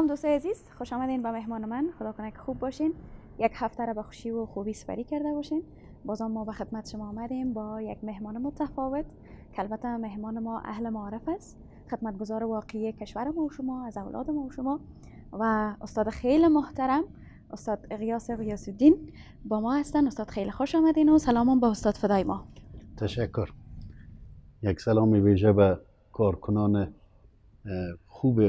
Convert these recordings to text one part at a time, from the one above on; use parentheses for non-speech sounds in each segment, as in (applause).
سلام دوستای عزیز خوش آمدین به مهمان من خدا کنه که خوب باشین یک هفته را به خوشی و خوبی سپری کرده باشین بازم ما به خدمت شما آمدیم با یک مهمان متفاوت که البته مهمان ما اهل معارف است خدمتگزار واقعی کشور ما و شما از اولاد ما و شما و استاد خیلی محترم استاد اغیاس غیاس الدین با ما هستن استاد خیلی خوش آمدین و سلام با استاد فدای ما تشکر یک سلامی ویژه به کارکنان خوب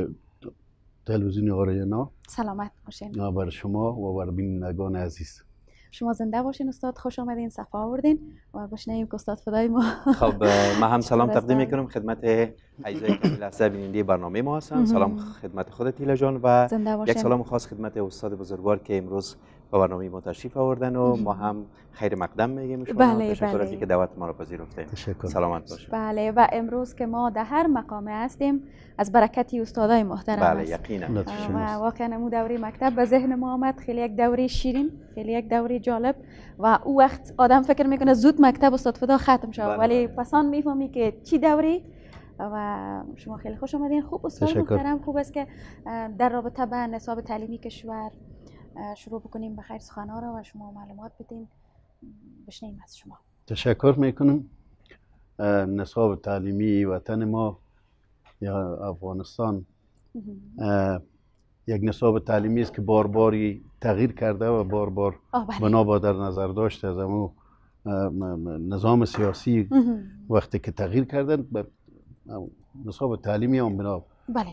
تلویزیون آرینا سلامت باشین بر شما و بر بینندگان عزیز شما زنده باشین استاد خوش آمدین صفا آوردین و بشنیم که استاد فدای ما خب ما هم (laughs) سلام تقدیم میکنم خدمت عزیز لحظه بیننده برنامه ما هستن سلام خدمت خود تیلا جان و یک سلام خاص خدمت استاد بزرگوار که امروز به برنامه ما تشریف آوردن و ما هم خیر مقدم میگیم شما بله، تشکر بله. از اینکه دعوت ما رو پذیرفتین سلامت باشید بله و امروز که ما در هر مقامه هستیم از برکتی استادای محترم بله یقینا و واقعا مو دوری مکتب به ذهن ما آمد خیلی یک دوری شیرین خیلی یک دوری جالب و او وقت آدم فکر میکنه زود مکتب استاد فدا ختم شد بله. ولی بله. پسان میفهمی که چی دوری و شما خیلی خوش آمدین خوب استاد محترم خوب است که در رابطه به نصاب تعلیمی کشور شروع بکنیم به خیر را و شما معلومات بدین بشنیم از شما تشکر میکنم نصاب تعلیمی وطن ما یا افغانستان یک نصاب تعلیمی است که بار باری تغییر کرده و بار بار بله. بنا در نظر داشته از اون نظام سیاسی وقتی که تغییر کردن نصاب تعلیمی هم بنا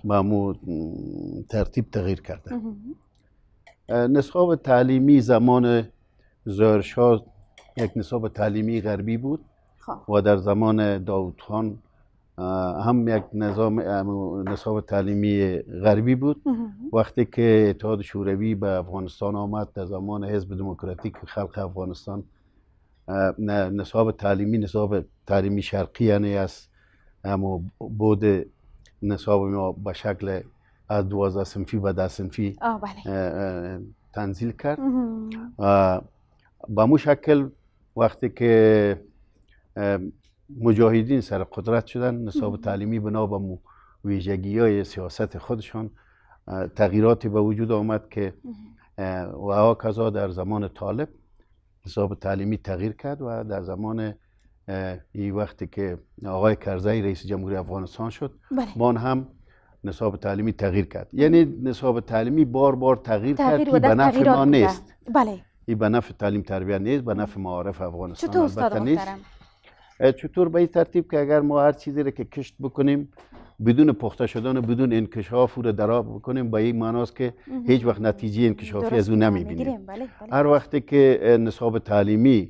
بله. به ترتیب تغییر کرده نصاب تعلیمی زمان زهرشاه یک نصاب تعلیمی غربی بود خب. و در زمان داوود خان هم یک نظام نصاب تعلیمی غربی بود وقتی که اتحاد شوروی به افغانستان آمد در زمان حزب دموکراتیک خلق افغانستان نصاب تعلیمی نصاب تعلیمی شرقی یعنی از اما بود نصاب ما به شکل از دوازده و به ده بله. تنزیل کرد به مو شکل وقتی که مجاهدین سر قدرت شدن نصاب تعلیمی بنا به ویژگی های سیاست خودشان تغییراتی به وجود آمد که و کذا در زمان طالب نصاب تعلیمی تغییر کرد و در زمان این وقتی که آقای کرزی رئیس جمهوری افغانستان شد بله. هم نصاب تعلیمی تغییر کرد یعنی نصاب تعلیمی بار بار تغییر, کرد که به نفع ما نیست بله این به نفع تعلیم تربیت نیست به نفع معارف افغانستان چطور استاد نیست چطور به این ترتیب که اگر ما هر چیزی را که کشت بکنیم بدون پخته شدن و بدون انکشاف رو دراب بکنیم به این معناست که هیچ وقت نتیجه انکشافی از او نمیبینیم بله، بله. هر وقتی که نصاب تعلیمی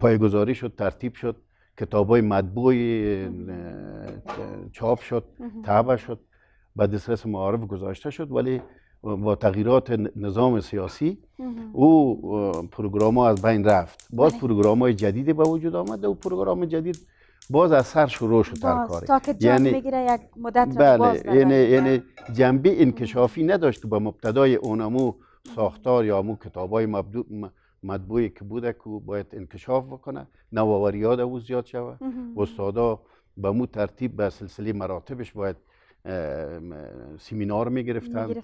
پایگذاری شد ترتیب شد کتاب های مطبوع چاپ شد طبع شد به دسترس معارف گذاشته شد ولی با تغییرات نظام سیاسی او پروگرام ها از بین رفت باز بله. پروگرام های جدیدی به وجود آمد و پروگرام جدید باز از سر شروع شد در کار یعنی یک مدت بله باز یعنی یعنی بله. جنبه انکشافی نداشت که به مبتدای اونمو ساختار یا مو کتابای مبدو مطبوعی که بوده که باید انکشاف بکنه نوآوری ها او زیاد شوه استادا به مو ترتیب به سلسله مراتبش باید سیمینار می گرفتن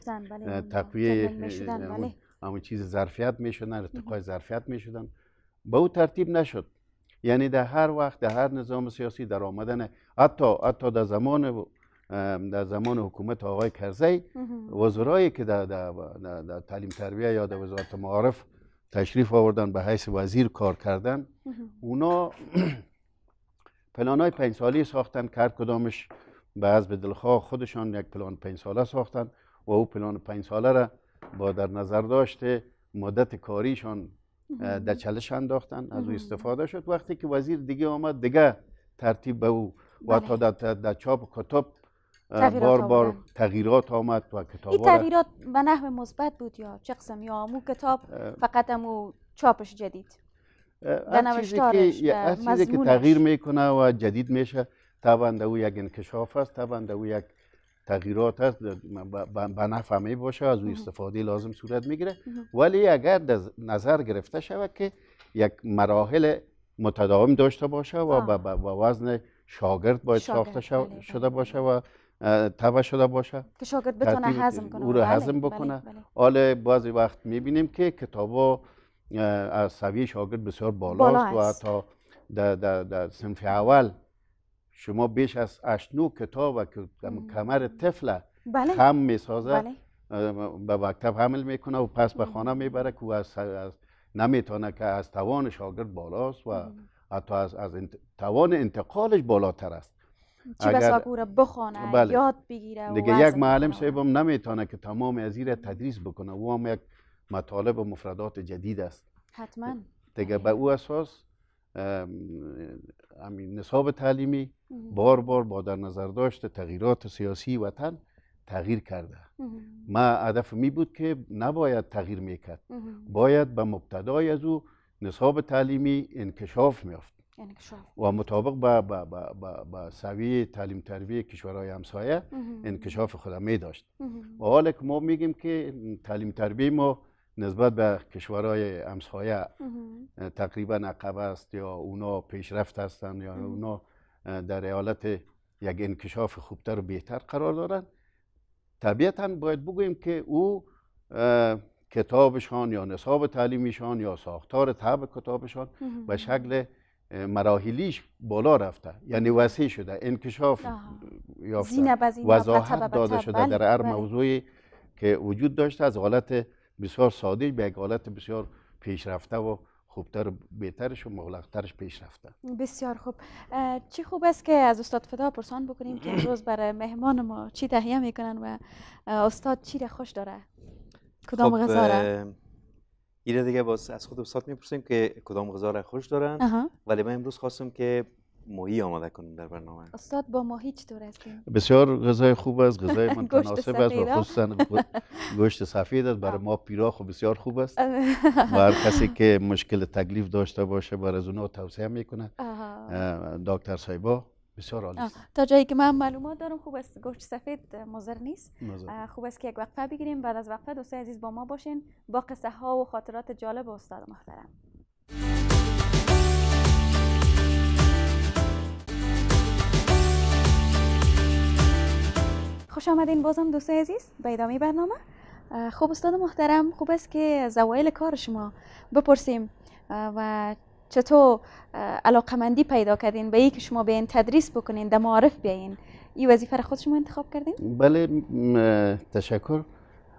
تقویه بله. همون چیز ظرفیت میشدن ارتقای ظرفیت میشدن به او ترتیب نشد یعنی در هر وقت در هر نظام سیاسی در آمدن حتی حتی در زمان در زمان حکومت آقای کرزی وزرایی که در, در, در, تعلیم تربیه یا در وزارت معارف تشریف آوردن به حیث وزیر کار کردن اونا (clears throat) پلان های پنج سالی ساختن کرد کدامش به از دلخواه خودشان یک پلان پنج ساله ساختند و او پلان پنج ساله را با در نظر داشته مدت کاریشان در چلش انداختن از او استفاده شد وقتی که وزیر دیگه آمد دیگه ترتیب به او و بله. تا در, چاپ کتاب بار بار تغییرات آمد و کتاب این تغییرات به نحو مثبت بود یا چه قسم یا امو کتاب فقط امو چاپش جدید هر که تغییر میکنه و جدید میشه طبعا در او یک انکشاف است طبعا او یک تغییرات است به نفع می باشه از او استفاده لازم صورت میگیره ولی اگر در نظر گرفته شود که یک مراحل متداوم داشته باشه و با وزن شاگرد باید ساخته شده باشه و تبع شده باشه که شاگرد بتونه هضم کنه او رو هضم بکنه حالا بعضی وقت میبینیم که کتابا از سوی شاگرد بسیار بالاست بالا و حتی در, اول شما بیش از اشنو کتاب و کمر طفل بله. خم میسازه بله. به مکتب حمل میکنه و پس به خانه میبره که از, از نمیتونه که از توان شاگرد بالاست و حتی از, از توان انتقالش بالاتر است چی اگر... بس بخونه بله. یاد بگیره دیگه یک معلم صاحبم نمیتونه که تمام از را تدریس بکنه او هم یک مطالب و مفردات جدید است حتما دیگه بله. به او اساس نصاب تعلیمی بار بار با در نظر داشت تغییرات سیاسی وطن تغییر کرده ما هدف می بود که نباید تغییر میکرد باید به مبتدای از او نصاب تعلیمی انکشاف میافت و مطابق با, با, سوی تعلیم تربیه کشورهای همسایه انکشاف خود می داشت و حالا که ما میگیم که تعلیم تربیه ما نسبت به کشورهای همسایه تقریبا عقب است یا اونا پیشرفت هستند یا اونا در حالت یک انکشاف خوبتر و بهتر قرار دارند طبیعتا باید بگویم که او کتابشان یا نصاب تعلیمیشان یا ساختار طب کتابشان به شکل مراحلیش بالا رفته یعنی وسیع شده انکشاف یافته وضاحت داده شده بله. در هر بله. موضوعی که وجود داشته از حالت بسیار ساده به یک حالت بسیار پیشرفته و خوبتر و بهترش و مغلقترش پیش رفته بسیار خوب چی خوب است که از استاد فدا پرسان بکنیم که امروز برای مهمان ما چی تهیه میکنن و استاد چی را خوش داره کدام خب، غذا را دیگه باز از خود استاد میپرسیم که کدام غذا را خوش دارن ولی من امروز خواستم که ماهی آماده کنیم در برنامه استاد با ماهی چطور هستیم؟ بسیار غذای خوب است غذای (laughs) تناسب است و خصوصا (laughs) گوشت سفید است برای ما پیراخ و بسیار خوب است و هر کسی که مشکل تکلیف داشته باشه بر از اونها توصیه میکنه دکتر سایبا بسیار عالی است تا جایی که من معلومات دارم خوب است گوشت سفید مضر نیست خوب است که یک وقفه بگیریم بعد از وقفه دوستای عزیز با ما باشین با قصه ها و خاطرات جالب استاد محترم خوش آمدین بازم دوست عزیز به ادامه برنامه خوب استاد محترم خوب است که زوایل کار شما بپرسیم و چطور علاقمندی پیدا کردین به که شما به این تدریس بکنین در معارف بیاین این وظیفه را خود شما انتخاب کردین بله تشکر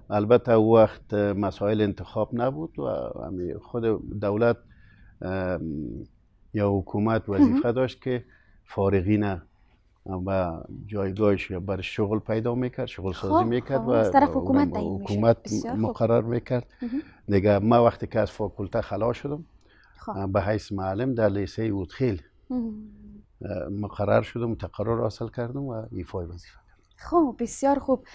البته او وقت مسائل انتخاب نبود و خود دولت یا حکومت وظیفه داشت که فارغین و جایگاهش بر شغل پیدا میکرد شغل سازی خب، میکرد خب. و طرف حکومت, حکومت مقرر میکرد دیگه ما وقتی که از فاکولته خلا شدم خب. به حیث معلم در لیسه اودخیل مقرر شدم تقرر حاصل کردم و ایفای وظیفه خب بسیار خوب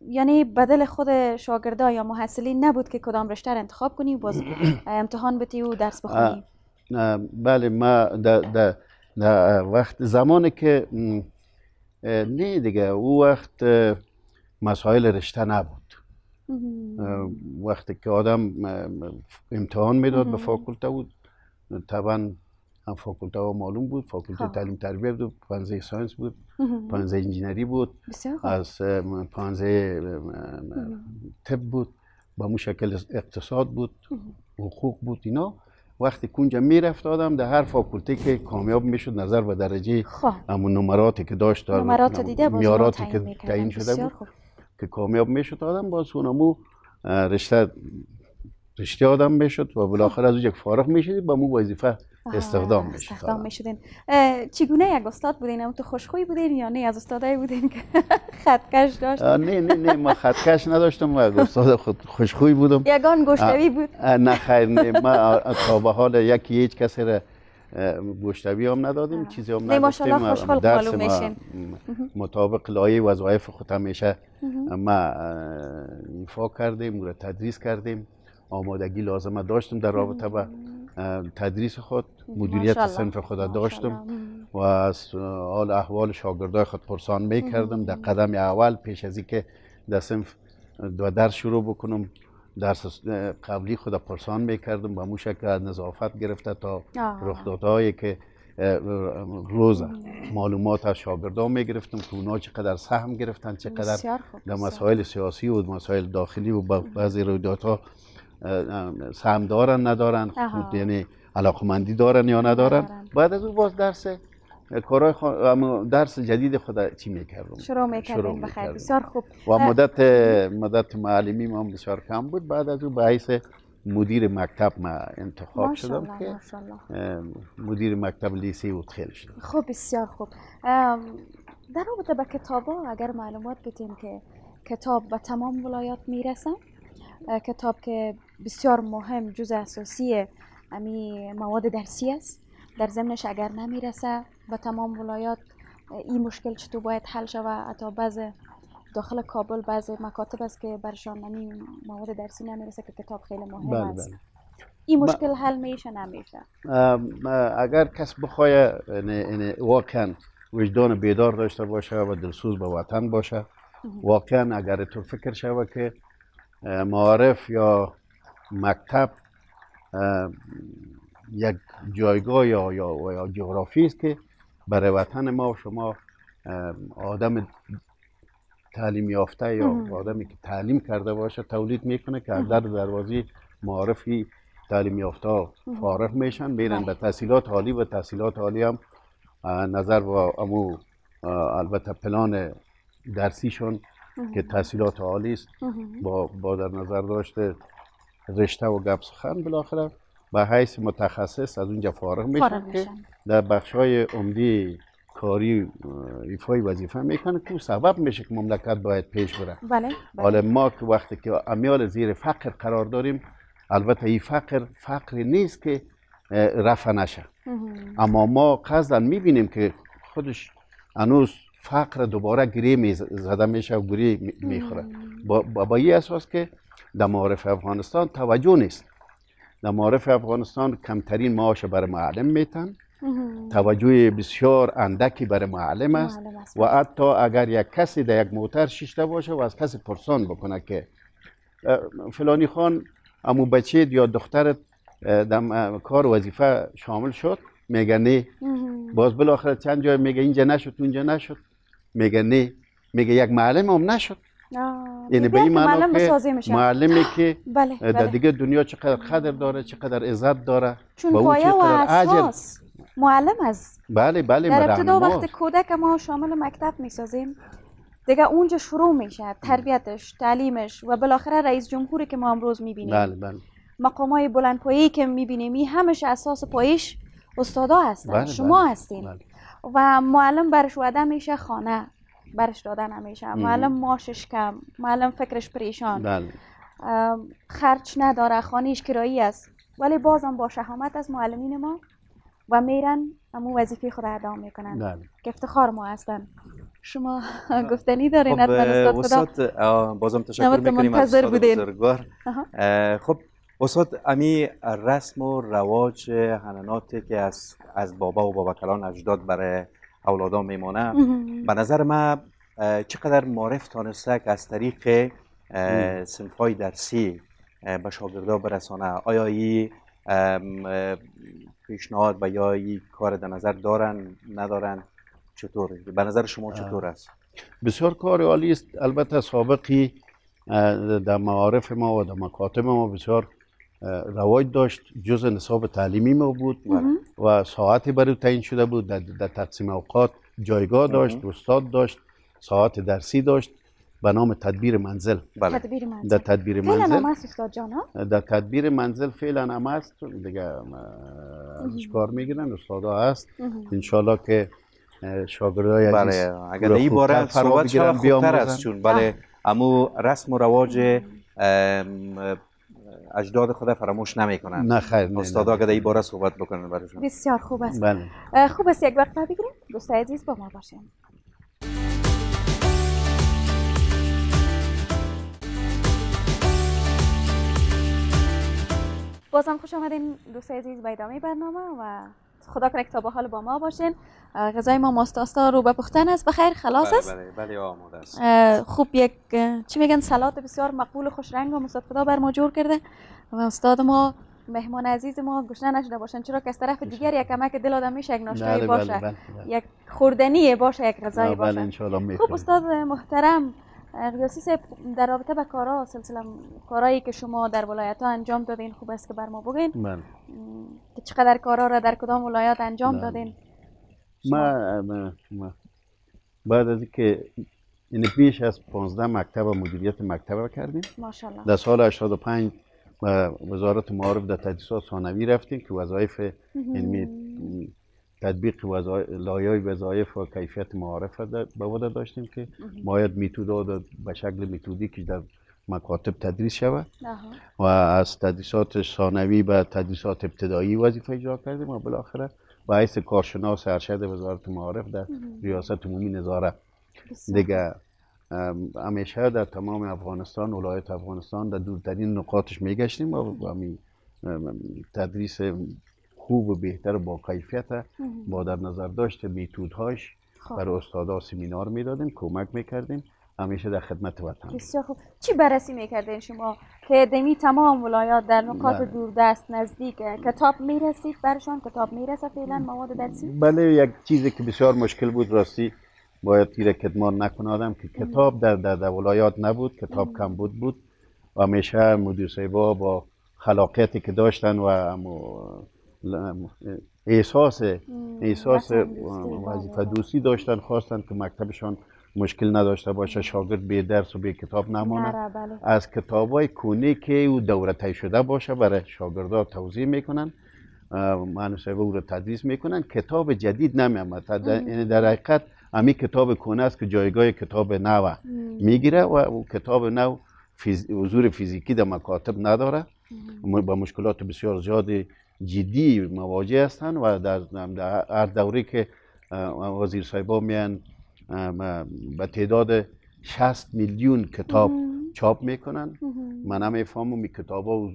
یعنی بدل خود شاگردا یا محصلین نبود که کدام رشته انتخاب کنی باز (clears throat) امتحان بتی و درس بخونی بله ما در وقت زمانی که نه دیگه او وقت مسائل رشته نبود وقتی که آدم امتحان میداد به فاکولته بود طبعا هم فاکولته ها معلوم بود فاکولته خب. تعلیم تربیت بود پانزه ساینس بود پانزه انجینری بود از پانزه طب بود به مشکل شکل اقتصاد بود حقوق بود اینا وقتی کنجا میرفت آدم در هر فاکولته که کامیاب میشد نظر به درجه اما خب. نمراتی که داشت نمرات دیده میاراتی که تعیین شده بود که کامیاب میشد آدم باز اونمو رشته رشته آدم میشد و بالاخره خب. از یک فارغ میشدید با مو وظیفه استخدام میشید استخدام میشدین چگونه یک استاد بودین تو خوشخوی بودین یا نه از استادای بودین که (laughs) خطکش داشت نه نه نه ما خطکش نداشتم و استاد خود خوشخوی بودم یگان گشتوی بود نه خیر نه ما تا به حال یکی هیچ کسی را گشتوی هم ندادیم چیزی هم نداشتیم درس ما مطابق لایه وظایف خود همیشه ما ایفا کردیم و تدریس کردیم آمادگی لازم داشتم در رابطه با تدریس خود مدیریت صنف خود داشتم و از حال احوال شاگردای خود پرسان میکردم در قدم اول پیش از اینکه در صنف دو درس شروع بکنم درس قبلی خود پرسان میکردم به موشک از نظافت گرفته تا رخدادهایی که روز معلومات از شاگردان می گرفتم که اونا چقدر سهم گرفتن چقدر در مسائل سیاسی و مسائل داخلی و بعضی رویدادها سهم دارن ندارن خود خب، یعنی علاقمندی دارن یا ندارن بعد از اون باز درس کارهای خو... درس جدید خود چی میکردم شروع میکردم بخیر بسیار خوب و مدت مدت معلمی ما بسیار کم بود بعد از اون به مدیر مکتب ما انتخاب شدم که مدیر مکتب لیسی و خیلی شدم خب بسیار خوب در رابطه به کتاب ها اگر معلومات بدیم که کتاب به تمام ولایات میرسن کتاب که بسیار مهم جزء اساسی امی مواد درسی است در ضمنش اگر نمیرسه به تمام ولایات این مشکل چطور باید حل شوه حتی بعض داخل کابل بعض مکاتب است که برشان نمی مواد درسی نمیرسه که کتاب خیلی مهم بله، است بله. این مشکل حل میشه نمیشه اگر کس بخواه یعنی، یعنی واقعا وجدان بیدار داشته باشه و دلسوز به وطن باشه واقعا اگر تو فکر شوه که معارف یا مکتب یک جایگاه یا, یا, جغرافی است که برای وطن ما و شما آدم تعلیم یافته یا آدمی که تعلیم کرده باشه تولید میکنه که در دروازی معارفی تعلیم یافته فارغ میشن میرن به بله. تحصیلات عالی و تحصیلات عالی هم نظر و امو البته پلان درسیشون که تحصیلات عالی است با, با در نظر داشته رشته و گپ سخن بالاخره به حیث متخصص از اونجا فارغ میشه که در بخش های عمدی کاری ایفای وظیفه میکنه که سبب میشه که مملکت باید پیش بره بله, بله. ما که وقتی که امیال زیر فقر قرار داریم البته این فقر فقری نیست که رفع نشه اما ما قصدا میبینیم که خودش انوز فقر دوباره گری زده میشه و گری میخوره با, با, با این اساس که در معارف افغانستان توجه نیست در معارف افغانستان کمترین معاش بر معلم میتن توجه بسیار اندکی بر معلم است و حتی اگر یک کسی در یک موتر ششته باشه و از کسی پرسان بکنه که فلانی خان امو بچه یا دخترت در کار وظیفه شامل شد میگه نه باز بالاخره چند جای میگه اینجا نشد اونجا نشد میگه نه میگه یک معلم هم نشد یعنی به این معنی که معلمی که (gasps) بله، در بله. دیگه دنیا چقدر خدر داره چقدر عزت داره چون پایه و اساس معلم است بله بله در ابتدا وقت کودک ما شامل مکتب میسازیم دیگه اونجا شروع میشه تربیتش تعلیمش و بالاخره رئیس جمهوری که ما امروز میبینیم بله بله مقام های بلند که میبینیم این همش اساس پایش استادا هستن بله، شما هستین و معلم برش وعده میشه خانه برش دادن همیشه معلم ماشش کم معلم فکرش پریشان بله. خرچ نداره خانهش کرایی است ولی بازم با شهامت از معلمین ما و میرن همو وظیفه خود ادا میکنن که بله. افتخار ما هستن شما بله. گفتنی دارین خب استاد خدا بازم تشکر میکنیم از استاد خب استاد امی رسم و رواج حنناتی که از از بابا و بابا کلان اجداد برای اولادان میمانه به نظر ما چقدر معرف تانسته که از طریق سنفای درسی به شاگردا برسانه آیا ای پیشنهاد و یا ای کار در نظر دارن ندارن چطور به نظر شما چطور است بسیار کار عالی است البته سابقی در معارف ما و در مکاتب ما بسیار رواج داشت جز نصاب تعلیمی ما بود و ساعت برای تعیین شده بود در, در تقسیم اوقات جایگاه داشت استاد داشت ساعت درسی داشت به نام تدبیر منزل بله تدبیر منزل در تدبیر منزل استاد جان در تدبیر منزل فعلا هم است دیگه ازش کار میگیرن استادا هست ان که شاگردای عزیز بله اگر این باره صحبت شود چون بله امو رسم و رواج اجداد خود فراموش نمیکنن نه خیر استادا که در این باره صحبت بکنن برشون بسیار خوب است بله. خوب است یک وقت بگیریم دوست عزیز با ما باشیم؟ بازم خوش آمدین دوست عزیز به ادامه برنامه و خدا کنه که تا به حال با ما باشین غذای ما ماستاستا رو بپختن پختن است بخیر خلاص است بله بله, بله، آماده است خوب یک چی میگن سلات بسیار مقبول و خوش رنگ و استاد خدا بر ما جور کرده و استاد ما مهمان عزیز ما گشنه نشده باشن چرا که از طرف دیگر یک کمک دل آدم میشه یک بله، باشه بله، یک خوردنی باشه یک غذای باشه خوب استاد محترم ریاسی در رابطه به کارا سلسله کارایی که شما در ولایت ها انجام دادین خوب است که بر ما بگین بله. که چقدر کارا را در کدام ولایت انجام بله. دادین ما, بعد از اینکه این یعنی بیش از 15 مکتب و مدیریت مکتب را کردیم ماشاءالله در سال 85 وزارت معارف در تدریسات ثانوی رفتیم که وظایف علمی تطبیق لایه وظایف و کیفیت معارف به وده داشتیم که باید میتود به شکل میتودی که در مکاتب تدریس شود و از تدریسات ثانوی به تدریسات ابتدایی وظیفه اجرا کردیم و بالاخره و حیث کارشناس ارشد وزارت معارف در ریاست عمومی نظاره دیگه همیشه در تمام افغانستان ولایت افغانستان در دورترین نقاطش میگشتیم و تدریس خوب و بهتر و با کیفیت با در نظر داشت میتودهاش بر خب. برای استادا سمینار میدادیم کمک میکردیم همیشه در خدمت وطن چی بررسی میکردین شما که دمی تمام ولایات در نقاط بله. دوردست نزدیک کتاب میرسید برشان کتاب میرسه فعلا مواد درسی بله یک چیزی که بسیار مشکل بود راستی باید تیر کدمان نکنادم که کتاب در در, ولایات نبود کتاب کم بود بود و همیشه مدیر با با خلاقیتی که داشتن و احساس احساس وظیفه آره. دوستی داشتن خواستن که مکتبشان مشکل نداشته باشه شاگرد به درس و به کتاب نمانه آره، بله. از کتاب های کونی که او دورته شده باشه برای شاگردا توضیح میکنن معنوسه او رو تدریس میکنن کتاب جدید نمیامد یعنی در حقیقت همین کتاب کونه است که جایگاه کتاب نو میگیره و کتاب نو حضور فیزیکی در مکاتب نداره با مشکلات بسیار زیادی جدی مواجه هستند و در هر دوره که وزیر صاحبا میان به تعداد 60 میلیون کتاب چاپ میکنن من هم افهمم کتاب ها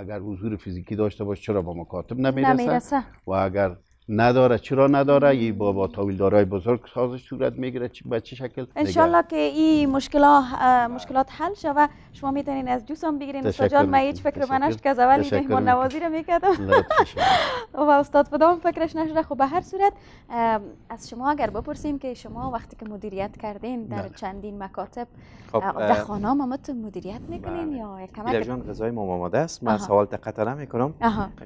اگر حضور فیزیکی داشته باشه چرا با مکاتب نمیرسه و اگر نداره چرا نداره ای با با دارای بزرگ سازش صورت میگیره به چه شکل انشالله که این مشکلات مشکلات حل شوه شما میتونین از جوسم بگیرین استاد جان من هیچ فکر منش که از اولی مهمان نوازی رو میکردم (laughs) و استاد فدام فکرش نشده خب به هر صورت از شما اگر بپرسیم که شما وقتی که مدیریت کردین در بله. چندین مکاتب خب، در خانه تو مدیریت میکنین بله. یا کمک جان غذای ماماده است من سوال دقت میکنم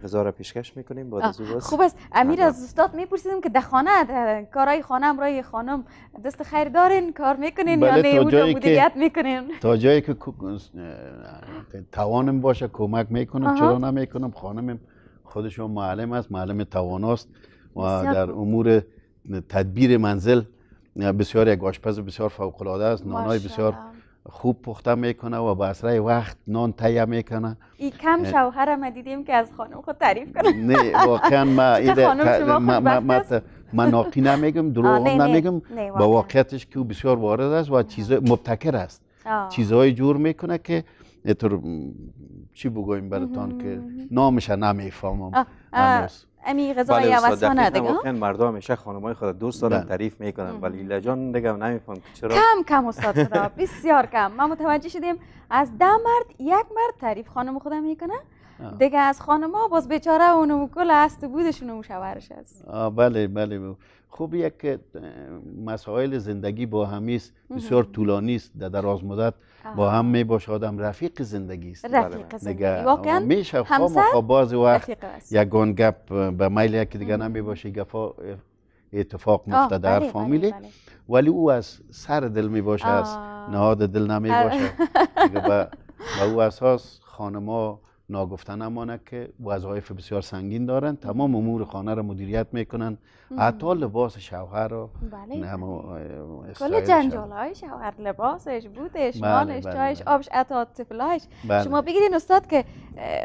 غذا رو پیشکش میکنیم با خوب است امیر از استاد میپرسیدم که در خانه کارای کارهای خانه خانم دست خیر دارین کار میکنین یا بله، نه مدیریت میکنین تا جایی که توانم باشه کمک میکنم چرا نمیکنم خانم خودشون معلم است معلم تواناست و در امور تدبیر منزل بسیار یک آشپز بسیار فوق العاده است نانای بسیار خوب پخته میکنه و با وقت نان تهیه میکنه این کم شوهر ما دیدیم که از خانم خود تعریف کنه نه واقعا ما (laughs) این من ناقی نمیگم (laughs) دروغ نمیگم با واقعیتش که بسیار وارد است و چیز مبتکر است چیزهای جور میکنه که اینطور چی بگویم براتان که نامش نمیفهمم هنوز امی غذای عوضانه دیگه واقعا مردم همیشه خود دوست دارن بله. تعریف میکنن ولی لیلا جان دیگه نمیفهم چرا کم کم استاد خدا (laughs) بسیار کم ما متوجه شدیم از ده مرد یک مرد تعریف خانم خودم میکنه دیگه از ها باز بیچاره اونم کل است بودشون و شوهرش است بله بله, بله. خوب یک مسائل زندگی با همیست بسیار طولانی است در دراز مدت با هم می آدم رفیق زندگی است رفیق بله. زندگی واقعا میشه خب، خب بعضی یک یگان گپ به میل یکی دیگه نمی باشه اتفاق مفته در بله، بله، فامیلی ولی او از سر دل می باشه از نهاد دل نمی باشه به با او اساس خانما ناگفته نمانه که وظایف بسیار سنگین دارن تمام امور خانه را مدیریت میکنن حتی لباس شوهر رو بله کل جنجال های شوهر لباسش بودش بله، مالش، چایش بله، بله. آبش تفلایش بله. شما بگیرین استاد که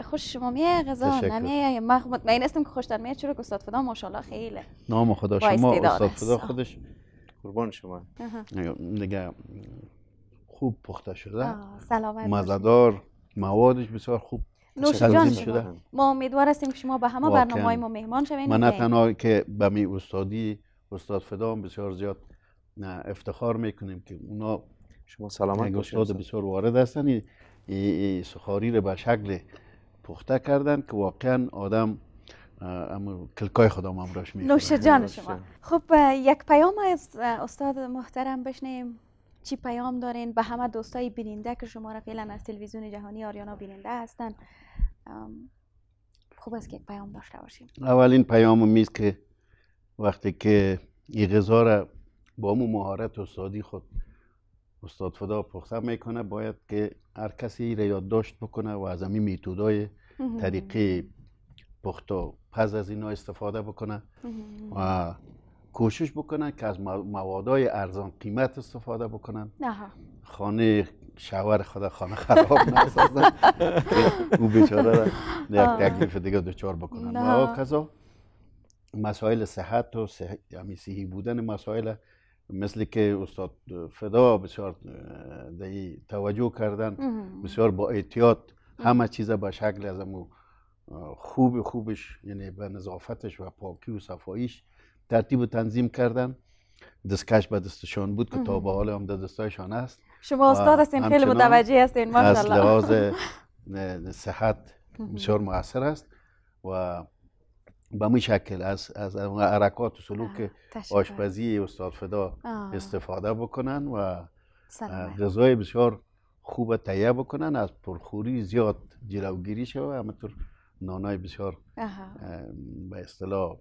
خوش شما میه غذا نمیه خب مطمئن هستم که خوشتن میه چرا که استاد فدا ماشالله خیلی نام خدا شما استاد فدا خودش قربان شما نگه خوب پخته شده مزدار موادش بسیار خوب نوش جان شما، ما امیدوار هستیم که شما به همه برنامه های ما مهمان شوین من نه تنها که به می استادی استاد فدا بسیار زیاد افتخار میکنیم که اونا شما سلامت استاد بسیار وارد هستن ای سخاری رو به شکل پخته کردن که واقعا آدم اما کلکای خدا هم راش می نوش جان شما خب یک پیام از استاد محترم بشنیم چی پیام دارین به همه دوستای بیننده که شما را فعلا از تلویزیون جهانی آریانا بیننده هستن خوب است که یک پیام داشته باشیم اولین پیام میز که وقتی که این غذا را با همون مهارت استادی خود استاد فدا پخته میکنه باید که هر کسی را یادداشت بکنه و از همین میتودای طریقی پخت و پز از اینا استفاده بکنه و کوشش بکنن که از موادای ارزان قیمت استفاده بکنن خانه شوهر خدا خانه خراب نسازن او بیچاره را یک تکلیف دیگه دچار بکنن و کذا مسائل صحت و یعنی بودن مسائل مثل که استاد فدا بسیار دی توجه کردن بسیار با احتیاط همه چیز به شکل از خوب خوبش یعنی به نظافتش و پاکی و صفاییش ترتیب و تنظیم کردن دستکش به دستشان بود که تا به حال هم دستایشان است شما استاد هستین خیلی متوجه هستین ماشاءالله از لحاظ (laughs) صحت بسیار موثر است و به می شکل از از حرکات و سلوک آشپزی استاد فدا استفاده بکنن و غذای بسیار خوب تهیه بکنن از پرخوری زیاد جلوگیری شود همطور نانای بسیار به اصطلاح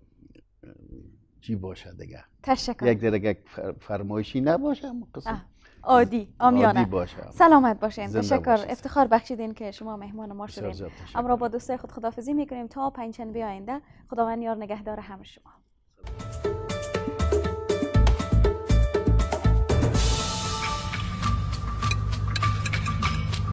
چی باشه دیگه تشکر یک دیگه فرمایشی نباشه قسم عادی آمیانه باشه. سلامت باشین تشکر افتخار بخشیدین که شما مهمان ما شدین امرا با دوستای خود خدافزی میکنیم تا پنج آینده خداوند یار نگهدار همه شما